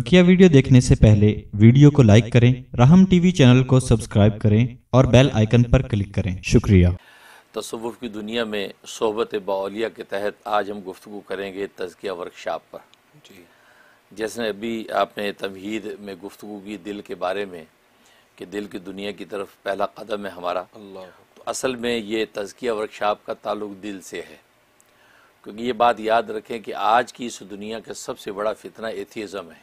बकिया वीडियो देखने से पहले वीडियो को लाइक करें राहम टीवी चैनल को सब्सक्राइब करें और बेल आइकन पर क्लिक करें शुक्रिया तस्वुफ की दुनिया में सोहबत बाउलिया के तहत आज हम गुफ्तु करेंगे तजकिया वर्कशॉप पर जी जैसे अभी आपने तमहीद में गुफ्तु की दिल के बारे में कि दिल की दुनिया की तरफ पहला कदम है हमारा तो असल में ये तजकिया वर्कशॉप का ताल्लुक दिल से है क्योंकि ये बात याद रखें कि आज की इस दुनिया का सबसे बड़ा फितना एथियज़म है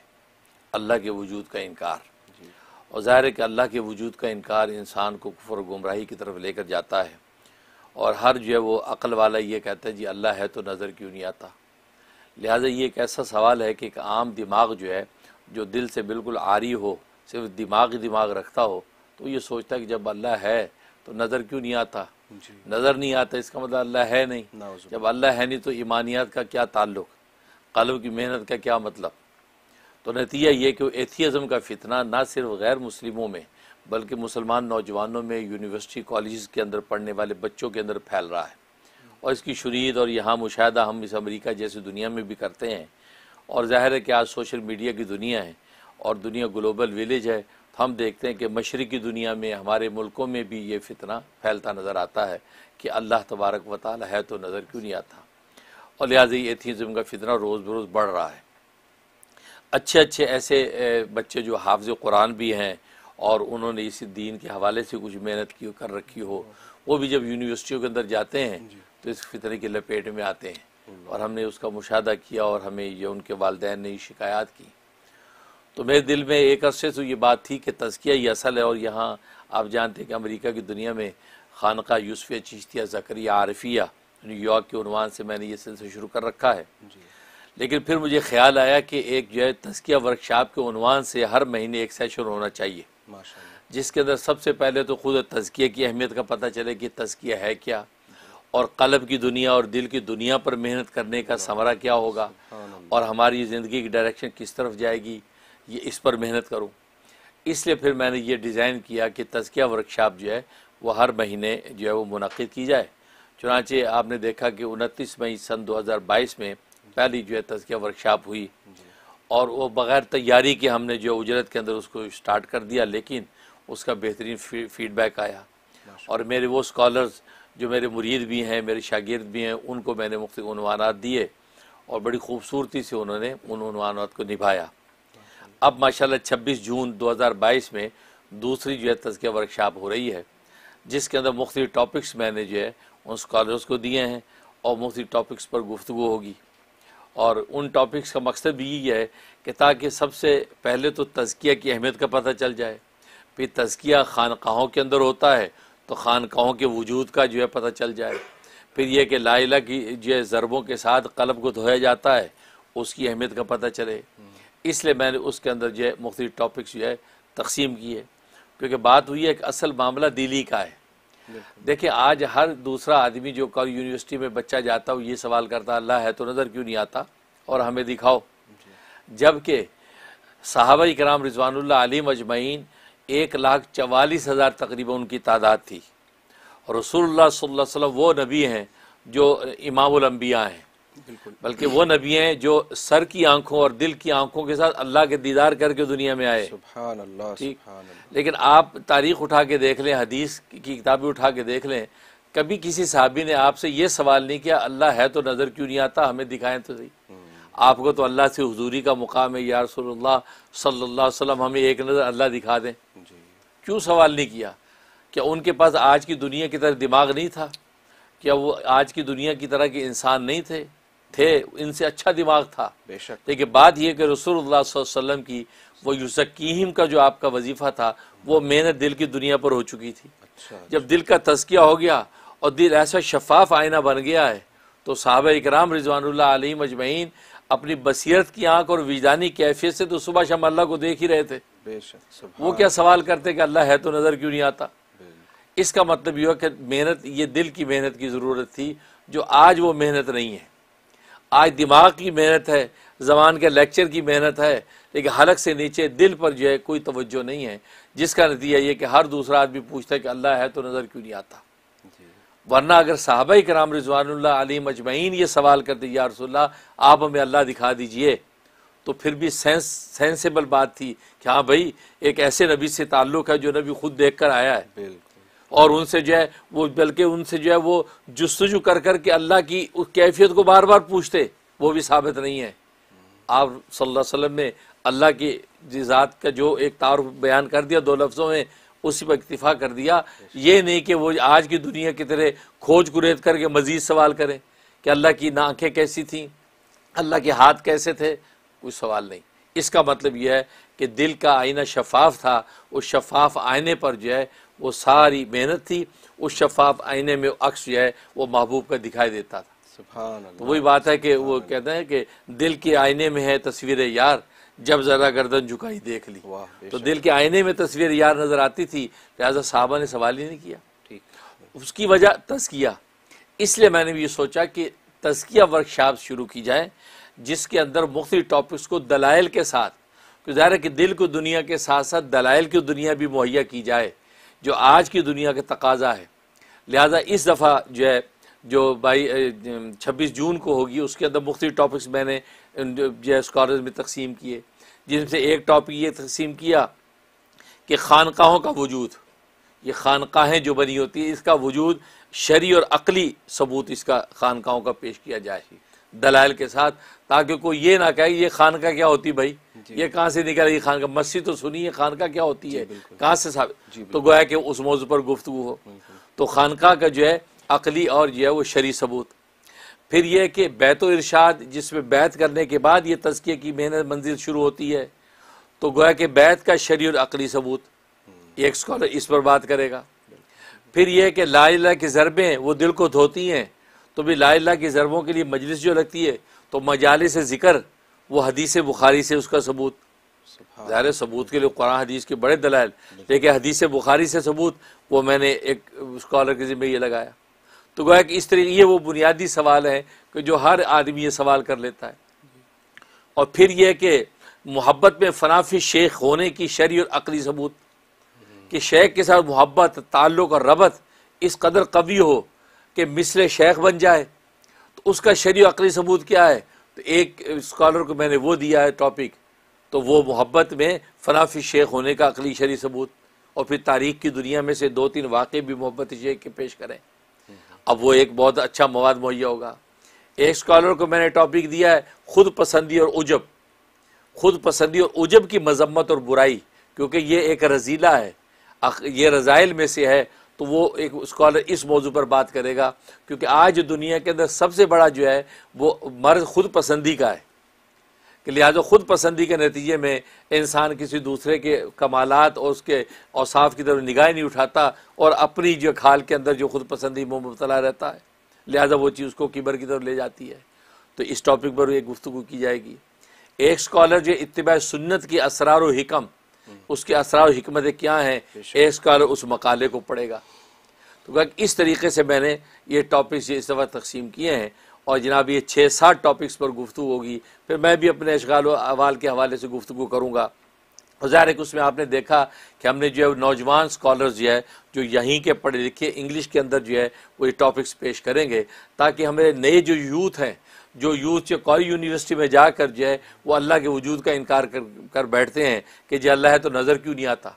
अल्लाह के वजूद का इनकार और ज़ाहिर है कि अल्लाह के वजूद का इनकार इंसान को कुफर गुमराही की तरफ लेकर जाता है और हर जो है वो अक़ल वाला ये कहता है जी अल्लाह है तो नज़र क्यों नहीं आता लिहाजा ये एक ऐसा सवाल है कि एक आम दिमाग जो है जो दिल से बिल्कुल आरी हो सिर्फ दिमाग ही दिमाग रखता हो तो ये सोचता है कि जब अल्लाह है तो नज़र क्यों नहीं आता नज़र नहीं आता इसका मतलब अल्लाह है नहीं जब अल्लाह है नहीं तो ईमानियात का क्या ताल्लुक़ कलब की मेहनत का क्या मतलब तो नतीजा ये कि एथियज़म का फितना ना सिर्फ गैर मुस्लिमों में बल्कि मुसलमान नौजवानों में यूनिवर्सिटी कॉलेज के अंदर पढ़ने वाले बच्चों के अंदर फैल रहा है और इसकी शुरीद और यहाँ मुशाह हम इस अमरीक़ा जैसी दुनिया में भी करते हैं और जाहिर है कि आज सोशल मीडिया की दुनिया है और दुनिया ग्लोबल विलेज है तो हम देखते हैं कि मशरक़ी दुनिया में हमारे मुल्कों में भी ये फितना फैलता नज़र आता है कि अल्लाह तबारक वाल है तो नज़र क्यों नहीं आता और लिहाजा एथीज़म का फितना रोज़ बरोज़ बढ़ रहा है अच्छे अच्छे ऐसे बच्चे जो हाफज कुरान भी हैं और उन्होंने इसी दीन के हवाले से कुछ मेहनत की कर रखी हो वो भी जब यूनिवर्सिटियों के अंदर जाते हैं तो इस फितरे की लपेट में आते हैं और हमने उसका मुशाह किया और हमें ये उनके वालदे ने शिकायत की तो मेरे दिल में एक अरसे से ये बात थी कि तजकिया ही असल है और यहाँ आप जानते हैं कि अमरीक़ा की दुनिया में खानका यूसफ़िया चिश्तिया जकरिया आरफिया न्यूयॉर्क के उनवान से मैंने ये सिलसिला शुरू कर रखा है लेकिन फिर मुझे ख्याल आया कि एक जो है तस्किया वर्कशॉप के उनवान से हर महीने एक सेशन होना चाहिए जिसके अंदर सबसे पहले तो ख़ुद तजकिया की अहमियत का पता चले कि तजकिया है क्या और कलब की दुनिया और दिल की दुनिया पर मेहनत करने का समरा क्या होगा और हमारी ज़िंदगी की डायरेक्शन किस तरफ जाएगी ये इस पर मेहनत करूँ इसलिए फिर मैंने ये डिज़ाइन किया कि तजकिया वर्कशॉप जो है वह हर महीने जो है वो मुनद की जाए चुनाचे आपने देखा कि उनतीस मई सन बाईस में पहली जो है तजकिया वर्कशॉप हुई और वो बग़ैर तैयारी के हमने जो उजरत के अंदर उसको स्टार्ट कर दिया लेकिन उसका बेहतरीन फीडबैक आया और मेरे वो स्कॉलर्स जो मेरे मुरीद भी हैं मेरे शागिर्द भी हैं उनको मैंने मुख्तान दिए और बड़ी खूबसूरती से उन्होंने उनवान को निभाया अब माशाल्लाह 26 जून 2022 में दूसरी जो है तजकिया वर्कशॉप हो रही है जिसके अंदर मुख्तलि टॉपिक्स मैंने जो है उन स्कॉलर्स को दिए हैं और मुख्तलि टॉपिक्स पर गुफ्तु होगी और उन टॉपिक्स का मकसद भी यही है कि ताकि सबसे पहले तो तज़किया की अहमियत का पता चल जाए फिर तज़किया खानकाहों के अंदर होता है तो खानकाहों के वजूद का जो है पता चल जाए फिर यह कि लाइला की जो है ज़रबों के साथ कलब को धोया जाता है उसकी अहमियत का पता चले इसलिए मैंने उसके अंदर जो है मुख्तलिफ टॉपिक्स जो है तकसीम की है क्योंकि बात हुई है कि असल मामला दिल्ली का है देखिए आज हर दूसरा आदमी जो कल यूनिवर्सिटी में बच्चा जाता हो ये सवाल करता अल्लाह है तो नज़र क्यों नहीं आता और हमें दिखाओ जबकि साहबा कराम रिजवान अली मजमैन एक लाख चवालीस हज़ार तकरीबन उनकी तादाद थी रसूल सल्लल्लाहु अलैहि वसल्लम वो नबी हैं जो इमामबिया हैं बल्कि वो नबी हैं जो सर की आंखों और दिल की आंखों के साथ अल्लाह के दीदार करके दुनिया में आए ठीक लेकिन आप तारीख उठा के देख लें हदीस की किताबें उठा के देख लें कभी किसी साहबी ने आपसे ये सवाल नहीं किया अल्लाह है तो नज़र क्यों नहीं आता हमें दिखाएं तो सही हम्म। आपको तो अल्लाह से हजूरी का मुकाम है यार सल्ला वसम हमें एक नज़र अल्लाह दिखा दें क्यों सवाल नहीं किया क्या उनके पास आज की दुनिया की तरह दिमाग नहीं था क्या वो आज की दुनिया की तरह के इंसान नहीं थे थे इनसे अच्छा दिमाग था बेशक लेकिन बात यह कि रसूलुल्लाह वसल्लम की वो युसकीम का जो आपका वजीफ़ा था वो मेहनत दिल की दुनिया पर हो चुकी थी अच्छा, जब दिल का तस्किया हो गया और दिल ऐसा शफाफ आयना बन गया है तो साहब इकराम रिजवानल्ला मजमैन अपनी बसीरत की आंख और विजदानी कैफियत से तो सुबह शाम अल्लाह को देख ही रहे थे वो क्या सवाल करते कि अल्लाह है तो नज़र क्यों नहीं आता इसका मतलब यह कि मेहनत ये दिल की मेहनत की ज़रूरत थी जो आज वो मेहनत नहीं है आज दिमाग की मेहनत है जबान के लेक्चर की मेहनत है लेकिन हलक से नीचे दिल पर जो है कोई तोज्जो नहीं है जिसका नतीजा ये कि हर दूसरा आदमी पूछता है कि अल्लाह है तो नज़र क्यों नहीं आता वरना अगर साहब कराम रिजवानल्ला अली मजमैन ये सवाल करते या रसोल्ला आप हमें अल्लाह दिखा दीजिए तो फिर भी सेंस सेंसेबल बात थी कि हाँ भाई एक ऐसे नबी से ताल्लुक़ है जो नबी खुद देख कर आया है बिल्कुल और उनसे जो है वो बल्कि उनसे जो है वो जस्तजू कर कर के अल्लाह की उस कैफियत को बार बार पूछते वो भी साबित नहीं है आप सल्लल्लाहु अलैहि वसल्लम ने अल्लाह की जिजात का जो एक तार बयान कर दिया दो लफ्ज़ों में उसी पर इतफ़ा कर दिया ये नहीं कि वो आज की दुनिया की तरह खोज कुरेद करके मज़ीद सवाल करें कि अल्लाह की आँखें कैसी थी अल्लाह के हाथ कैसे थे कोई सवाल नहीं इसका मतलब यह है कि दिल का आईना शफाफ था उस शफाफ आईने पर जो है वो सारी मेहनत थी उस शफाफ आईने में अक्स जो है वो महबूब का दिखाई देता था तो वही बात है कि वो कहते हैं कि दिल के आईने में है तस्वीर यार जब ज़रा गर्दन झुकाई देख ली तो दिल के आईने में तस्वीर यार नज़र आती थी लिहाजा साहबा ने सवाल ही नहीं किया ठीक उसकी वजह तस्किया इसलिए मैंने भी ये सोचा कि तस्किया वर्कशॉप शुरू की जाए जिसके अंदर मुख्तलि टॉपिक्स को दलाइल के साथ तो ज़ाहिर है कि दिल को दुनिया के साथ साथ दलाइल की दुनिया भी मुहैया की जाए जो आज की दुनिया का तकाजा है लिहाजा इस दफ़ा जो है जो भाई छब्बीस जून को होगी उसके अंदर मुख्त टॉपिक्स मैंने जो है स्कॉलर्स में तकसीम किए जिनसे एक टॉपिक ये तकसीम किया कि खानकाहों का वजूद ये खानकाहें जो बनी होती हैं इसका वजूद शरी और अकली सबूत इसका खानकाहों का पेश किया जाएगी दलाल के साथ ताकि कोई ये ना कहे ये खान का क्या होती भाई ये कहाँ से निकल ये खान का मस्जिद तो सुनी है खान का क्या होती है कहाँ से साबित तो गोया कि उस मौजू पर गुफ्तु हो तो खानका का जो है अकली और जो है वो शरी सबूत फिर यह कि बैत इरशाद जिसमें बैत करने के बाद ये तस्किए की मेहनत मंजिल शुरू होती है तो गोया कि बैत का शरी और अकली सबूत हम्म। एक स्कॉलर इस पर बात करेगा फिर यह कि लाला के ज़रबें वो दिल को धोती हैं तो भी ला ला की ज़रबों के लिए मजलिस जो लगती है तो मजाले से ज़िक्र वो हदीस बुखारी से उसका सबूत ज़ाहिर सबूत के लिए कुरान हदीस के बड़े दलाल लेकिन हदीस बुखारी से सबूत वो मैंने एक स्कॉलर के ज़िम्मे ये लगाया तो गोया कि इस तरीके ये वो बुनियादी सवाल है कि जो हर आदमी ये सवाल कर लेता है और फिर यह कि मोहब्बत में फनाफी शेख होने की शरी और अकली सबूत कि शेख के साथ मोहब्बत ताल्लुक और रबत इस कदर कवी हो कि मिसल शेख बन जाए तो उसका शरी अकली सबूत क्या है तो एक स्कॉलर को मैंने वो दिया है टॉपिक तो वो मोहब्बत में फनाफी शेख होने का अकली शरी सबूत और फिर तारीख की दुनिया में से दो तीन वाकई भी मोहब्बत शेख के पेश करें अब वो एक बहुत अच्छा मवाद मुहैया होगा एक स्कॉलर को मैंने टॉपिक दिया है खुद पसंदी और उजब खुद पसंदी और उजब की मजम्मत और बुराई क्योंकि ये एक रजीला है ये रज़ाइल में से है तो वो एक स्कॉलर इस मौजू पर बात करेगा क्योंकि आज दुनिया के अंदर सबसे बड़ा जो है वो मर्ज खुद पसंदी का है कि लिहाजा खुद पसंदी के नतीजे में इंसान किसी दूसरे के कमालत और उसके औसाफ की तरफ निगाह नहीं उठाता और अपनी जो खाल के अंदर जो खुद पसंदी में मुबतला रहता है लिहाजा वो चीज़ उसको कीबर की तरफ ले जाती है तो इस टॉपिक पर एक गुफ्तु की जाएगी एक स्कॉलर जो इतबा सुन्नत की असरार हम्म। उसके असरा हमतें क्या हैं एसकार उस मकाले को पढ़ेगा तो क्या इस तरीके से मैंने ये टॉपिक्स इस दफ़ा तकसीम किए हैं और जनाब ये छः सात टॉपिक्स पर गुफ्तु होगी फिर मैं भी अपने अशगाल अवाल के हवाले से गुफ्तु करूँगा और ज़ाहिर है कि उसमें आपने देखा कि हमने जो है नौजवान स्कॉलर्स जो है जो यहीं के पढ़े लिखे इंग्लिश के अंदर जो है वो ये टॉपिक्स पेश करेंगे ताकि हमारे नए जो यूथ हैं जो यूथ या कोई यूनिवर्सिटी में जा कर जो है वो अल्लाह के वजूद का इनकार कर कर बैठते हैं कि जो अल्लाह है तो नज़र क्यों नहीं आता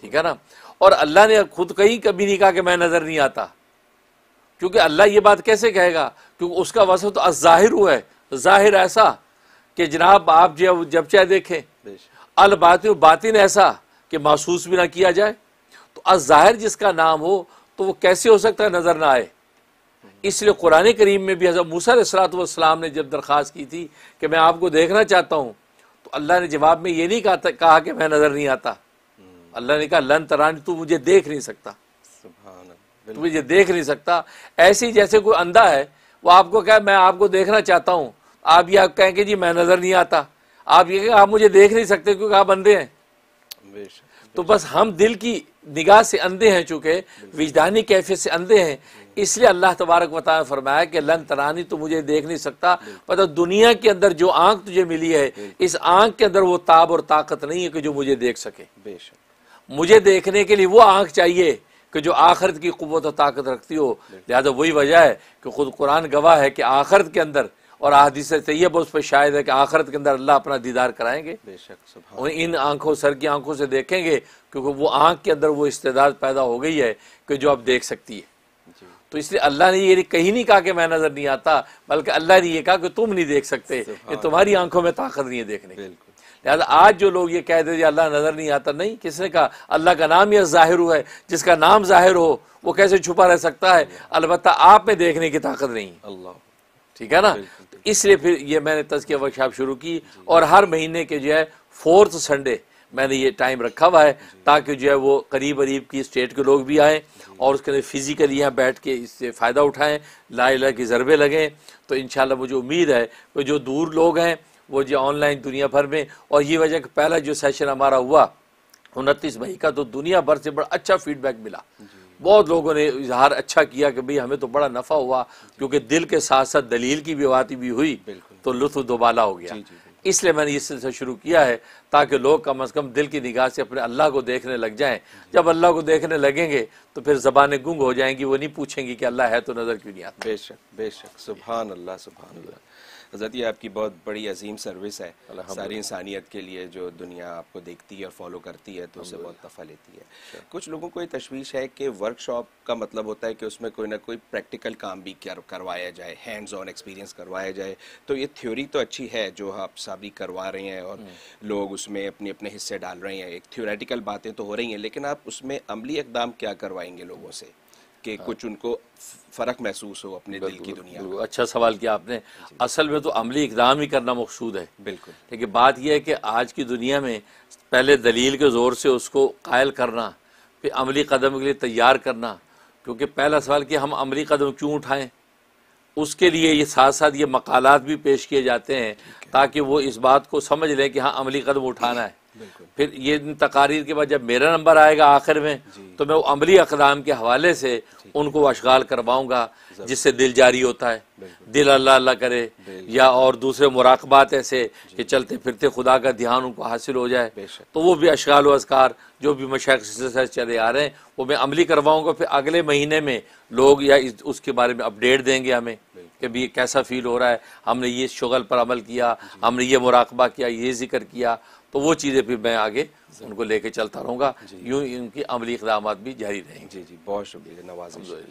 ठीक है ना और अल्लाह ने खुद कहीं कभी नहीं कहा कि मैं नज़र नहीं आता क्योंकि अल्लाह ये बात कैसे कहेगा क्योंकि उसका वसफ तो अज़ाहिर हुआ है ज़ाहिर ऐसा कि जनाब आप जो जब चाहे देखें अलबात बातिन ऐसा कि महसूस भी ना किया जाए तो अज़ाहिर जिसका नाम हो तो वो कैसे हो सकता है नज़र ना आए इसलिए कुरान करीम में भी हज़रत मूसा सलातम ने जब दरख्वास्त की थी कि मैं आपको देखना चाहता हूँ तो अल्लाह ने जवाब में ये नहीं कहा था कहा कि मैं नज़र नहीं आता हम्म। अल्लाह ने कहा लन तरान तू मुझे देख नहीं सकता तू मुझे देख नहीं सकता ऐसी जैसे कोई अंधा है वो आपको कहे मैं आपको देखना चाहता हूँ आप ये आप कहेंगे जी मैं नज़र नहीं आता आप ये आप मुझे देख नहीं सकते क्योंकि आप अंधे हैं तो बस हम दिल की निगाह से अंधे हैं चूंकि विजदानी कैफियत से अंधे हैं इसलिए अल्लाह तबारक बता फरमाया कि लन तरानी तो मुझे देख नहीं सकता पता दुनिया के अंदर जो आंख तुझे मिली है इस आंख के अंदर वो ताब और ताकत नहीं है कि जो मुझे देख सके बेशक मुझे देखने के लिए वो आंख चाहिए कि जो आखरत की कुत और ताकत रखती हो लिहाजा वही वजह है कि खुद कुरान गवाह है कि आखरत के अंदर और आदिश तैयब उस पर शायद है कि आखरत के अंदर अल्लाह अपना दीदार कराएंगे बेशक इन आंखों सर की आंखों से देखेंगे क्योंकि वो आंख के अंदर वो इस्तेदार पैदा हो गई है कि जो आप देख सकती है तो इसलिए अल्लाह ने ये कहीं नहीं कहा कि मैं नज़र नहीं आता बल्कि अल्लाह ने ये कहा कि तुम नहीं देख सकते कि तुम्हारी आंखों में ताकत नहीं है देखने की लिहाजा आज जो लोग ये कह देते अल्लाह नज़र नहीं आता नहीं किसने कहा अल्लाह का नाम यह ज़ाहिर है जिसका नाम ज़ाहिर हो वो कैसे छुपा रह सकता है अलबत् आप में देखने की ताकत नहीं अल्लाह ठीक है ना इसलिए फिर ये मैंने तजकिया वर्कशॉप शुरू की और हर महीने के जो है फोर्थ संडे मैंने ये टाइम रखा हुआ है ताकि जो है वो करीब करीब की स्टेट के लोग भी आएँ और उसके लिए फ़िज़िकली यहाँ बैठ के इससे फ़ायदा उठाएँ ला ला के ज़रबे लगें तो इन मुझे उम्मीद है कि जो दूर लोग हैं वो जो ऑनलाइन दुनिया भर में और ये वजह कि पहला जो सेशन हमारा हुआ उनतीस मई का तो दुनिया भर से बड़ा अच्छा फीडबैक मिला बहुत लोगों ने इजहार अच्छा किया कि भाई हमें तो बड़ा नफ़ा हुआ क्योंकि दिल के साथ साथ दलील की भी बात भी हुई तो लुत्फ दोबाला हो गया इसलिए मैंने ये सिलसिला शुरू किया है ताकि लोग कम अज़ कम दिल की निगाह से अपने अल्लाह को देखने लग जाएं जब अल्लाह को देखने लगेंगे तो फिर ज़बानें गुंग हो जाएंगी वो नहीं पूछेंगी कि अल्लाह है तो नज़र क्यों नहीं आता बेशक बेशक सुबहान अल्लाह सुबहान अल्लाह हजरत ये आपकी बहुत बड़ी अजीम सर्विस है सारी इंसानियत के लिए जो दुनिया आपको देखती है और फॉलो करती है तो उसे बहुत तफा लेती है कुछ लोगों को ये तशवीश है कि वर्कशॉप का मतलब होता है कि उसमें कोई ना कोई प्रैक्टिकल काम भी करवाया जाए हैंड्स ऑन एक्सपीरियंस करवाया जाए तो ये थ्योरी तो अच्छी है जो आप सभी करवा रहे हैं और hmm. लोग उसमें अपने अपने हिस्से डाल रहे हैं एक थ्योरेटिकल बातें तो हो रही हैं लेकिन आप उसमें अमली इकदाम क्या करवाएंगे लोगों से कि हाँ। कुछ उनको फ़र्क महसूस हो अपने दिल की दुनिया में अच्छा सवाल किया आपने असल में तो अमली इकदाम ही करना मकसूद है बिल्कुल लेकिन बात यह है कि आज की दुनिया में पहले दलील के ज़ोर से उसको कायल करना फिर अमली कदम के लिए तैयार करना क्योंकि पहला सवाल कि हम अमली कदम क्यों उठाएं उसके लिए ये साथ साथ ये मकालत भी पेश किए जाते हैं ताकि वो इस बात को समझ लें कि हाँ अमली कदम उठाना है फिर ये तकारीर के बाद जब मेरा नंबर आएगा आखिर में तो मैं वो अमली अकदाम के हवाले से उनको अशगाल करवाऊँगा जिससे दिल जारी होता है दिल अल्लाह अल्लाह करे या और दूसरे मुराकबात ऐसे कि चलते फिरते खुदा का ध्यान उनको हासिल हो जाए तो वो भी अशगाल अजकार जो भी मशाक से चले आ रहे हैं वो मैं अमली करवाऊँगा फिर अगले महीने में लोग या उसके बारे में अपडेट देंगे हमें कि भी कैसा फ़ील हो रहा है हमने ये शुगल पर अमल किया हमने ये मुराकबा किया ये जिक्र किया तो वो चीज़ें फिर मैं आगे उनको लेके चलता रहूँगा यूँ इनकी अमली इकदाम भी जारी रहेंगे जी जी बहुत शुक्रिया नवाज